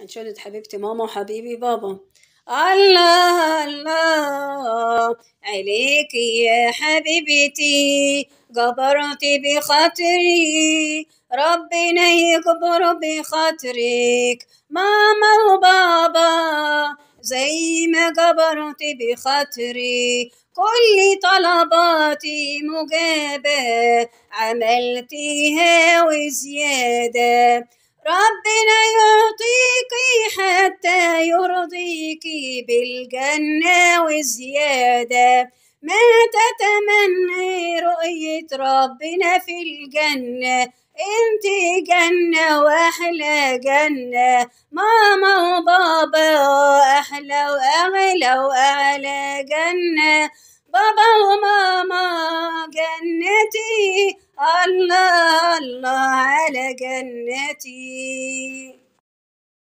هنشدد حبيبتي ماما وحبيبي بابا الله الله عليك يا حبيبتي جبرتي بخاطري ربنا يكبر بخاطرك ماما وبابا زي ما جبرت بخاطري كل طلباتي مجابة عملتيها وزيادة ربنا يعطيك ضيقي بالجنة وزيادة ما تتمني رؤية ربنا في الجنة انت جنة واحلى جنة ماما وبابا احلى واغلى واعلى جنة بابا وماما جنتي الله الله على جنتي